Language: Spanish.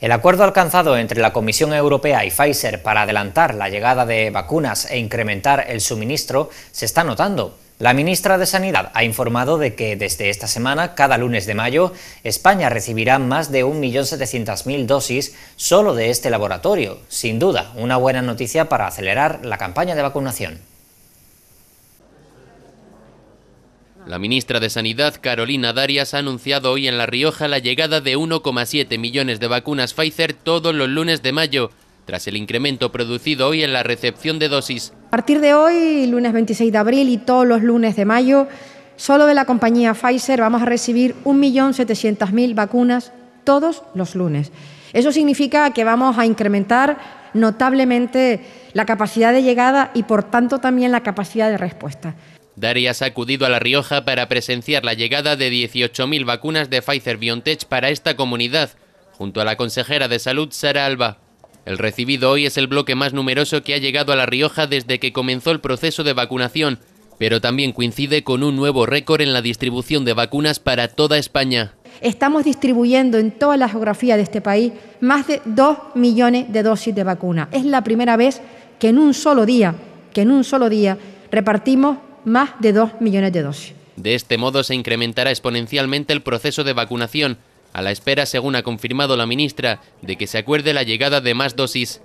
El acuerdo alcanzado entre la Comisión Europea y Pfizer para adelantar la llegada de vacunas e incrementar el suministro se está notando. La ministra de Sanidad ha informado de que desde esta semana, cada lunes de mayo, España recibirá más de 1.700.000 dosis solo de este laboratorio. Sin duda, una buena noticia para acelerar la campaña de vacunación. La ministra de Sanidad, Carolina Darias, ha anunciado hoy en La Rioja la llegada de 1,7 millones de vacunas Pfizer todos los lunes de mayo, tras el incremento producido hoy en la recepción de dosis. A partir de hoy, lunes 26 de abril y todos los lunes de mayo, solo de la compañía Pfizer vamos a recibir 1.700.000 vacunas todos los lunes. Eso significa que vamos a incrementar notablemente la capacidad de llegada y, por tanto, también la capacidad de respuesta. Darias ha acudido a La Rioja para presenciar la llegada de 18.000 vacunas de Pfizer-BioNTech para esta comunidad, junto a la consejera de Salud, Sara Alba. El recibido hoy es el bloque más numeroso que ha llegado a La Rioja desde que comenzó el proceso de vacunación, pero también coincide con un nuevo récord en la distribución de vacunas para toda España. Estamos distribuyendo en toda la geografía de este país más de 2 millones de dosis de vacuna. Es la primera vez que en un solo día, que en un solo día repartimos más de 2 millones de dosis. De este modo se incrementará exponencialmente el proceso de vacunación, a la espera, según ha confirmado la ministra, de que se acuerde la llegada de más dosis.